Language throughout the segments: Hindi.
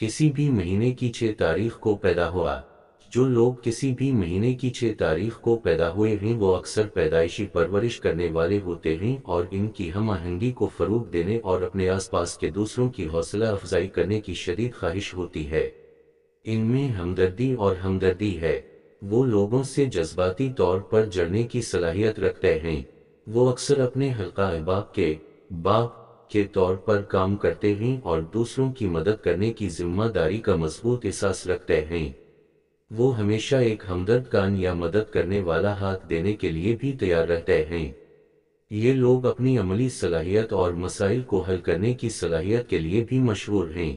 किसी भी महीने की छह तारीख को पैदा हुआ जो लोग किसी भी महीने की छह तारीख को पैदा हुए हैं वो अक्सर पैदाइशी परवरिश करने वाले होते हैं और इनकी हम आहंगी को फरूग देने और अपने आसपास के दूसरों की हौसला अफजाई करने की शदीद ख्वाहिश होती है इनमें हमदर्दी और हमदर्दी है वो लोगों से जज्बाती तौर पर जड़ने की सलाहियत रखते हैं वो अक्सर अपने हल्का अहबाब के बाप के तौर पर काम करते हैं और दूसरों की मदद करने की जिम्मेदारी का मजबूत एहसास रखते हैं वो हमेशा एक हमदर्द कान या मदद करने वाला हाथ देने के लिए भी तैयार रहते हैं ये लोग अपनी अमली सलाहियत और मसाइल को हल करने की सलाहियत के लिए भी मशहूर हैं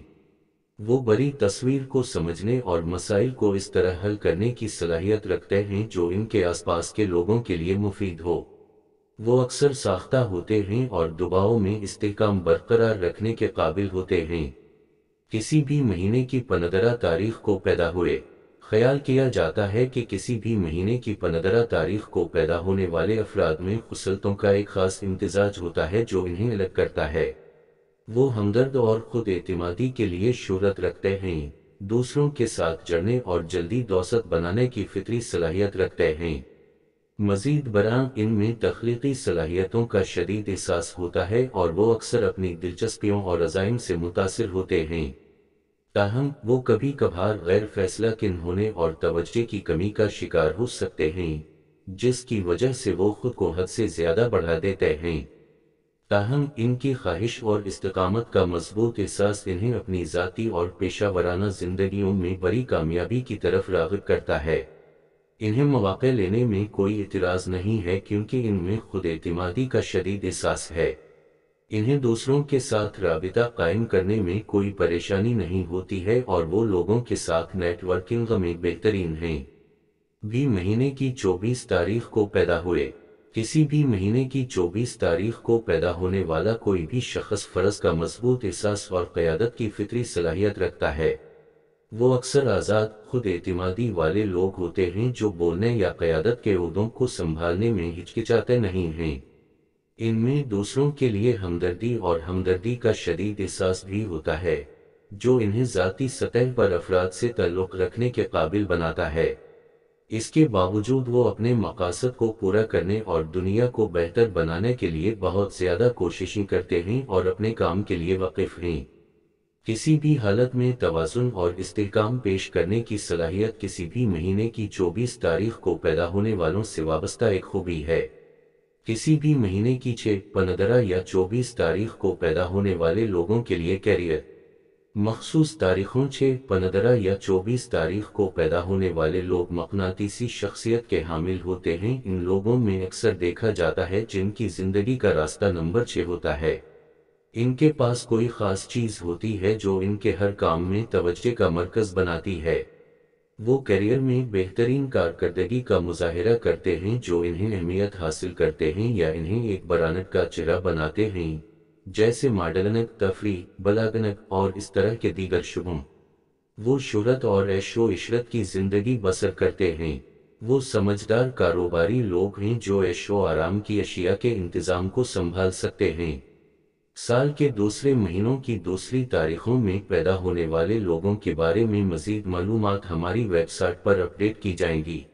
वो बड़ी तस्वीर को समझने और मसाइल को इस तरह हल करने की सलाहियत रखते हैं जो इनके आसपास के लोगों के लिए मुफीद हो वो अक्सर साख्ता होते हैं और दबाव में इस्तेकाम बरकरार रखने के काबिल होते हैं किसी भी महीने की पंद्रह तारीख को पैदा हुए ख्याल किया जाता है कि किसी भी महीने की पंद्रह तारीख को पैदा होने वाले अफराद में खसलतों का एक खास इम्तजाज होता है जो इन्हें अलग करता है वो हमदर्द और खुद एतमादी के लिए शहरत रखते हैं दूसरों के साथ जड़ने और जल्दी दौसत बनाने की फितरी सलाहियत रखते हैं मजीद बरा इनमें तख्लीकी सलाहियतों का शदीद एहसास होता है और वो अक्सर अपनी दिलचस्पियों और अजाइम से मुतासर होते हैं ताहम वो कभी कभार गैर फैसला किन होने और तवज्जे की कमी का शिकार हो सकते हैं जिसकी वजह से वो खुद को हद से ज्यादा बढ़ा देते हैं ताहम इनकी ख्वाहिश और इस्तकामत का मजबूत एहसास इन्हें अपनी ज़ाती और पेशा वराना ज़िंदगी में बड़ी कामयाबी की तरफ रागब करता है इन्हें मौाक़े लेने में कोई इतराज़ नहीं है क्योंकि इनमें खुद अतमादी का शदीद एहसास है इन्हें दूसरों के साथ रबता कायम करने में कोई परेशानी नहीं होती है और वो लोगों के साथ नेटवर्किंग में बेहतरीन हैं भी महीने की चौबीस तारीख को पैदा हुए किसी भी महीने की चौबीस तारीख को पैदा होने वाला कोई भी शख्स फ़र्ज का मजबूत एहसास और क़्यादत की फितरी सलाहियत रखता है वो अक्सर आज़ाद खुद एतमादी वाले लोग होते हैं जो बोलने या क़्यादत के उदों को संभालने में हिचकिचाते नहीं हैं इनमें दूसरों के लिए हमदर्दी और हमदर्दी का शदीद एहसास भी होता है जो इन्हें ज़ाती सतह पर अफराद से तल्लुक़ रखने के काबिल बनाता है इसके बावजूद वो अपने मकासद को पूरा करने और दुनिया को बेहतर बनाने के लिए बहुत ज़्यादा कोशिशें करते हैं और अपने काम के लिए वाकिफ़ हैं किसी भी हालत में तोज़ुन और इस्तेकाम पेश करने की सलाहियत किसी भी महीने की 24 तारीख को पैदा होने वालों से वाबस्ता एक खूबी है किसी भी महीने की छः पंद्रह या 24 तारीख को पैदा होने वाले लोगों के लिए कैरियर मखसूस तारीखों छः पंद्रह या 24 तारीख को पैदा होने वाले लोग मकनातीसी शख्सियत के हामिल होते हैं इन लोगों में अक्सर देखा जाता है जिनकी ज़िंदगी का रास्ता नंबर छः होता है इनके पास कोई खास चीज होती है जो इनके हर काम में तवज्जे का मरकज बनाती है वो करियर में बेहतरीन कारकर्दगी का मुजाहरा करते हैं जो इन्हें अहमियत हासिल करते हैं या इन्हें एक बरानक का चेहरा बनाते हैं जैसे मॉडलनक तफरी बलागनक और इस तरह के दीगर शुभम वो शहरत और ऐशो इशरत की जिंदगी बसर करते हैं वो समझदार कारोबारी लोग हैं जो ऐशो आराम की अशिया के इंतज़ाम को संभाल सकते हैं साल के दूसरे महीनों की दूसरी तारीखों में पैदा होने वाले लोगों के बारे में मजीद मालूम हमारी वेबसाइट पर अपडेट की जाएंगी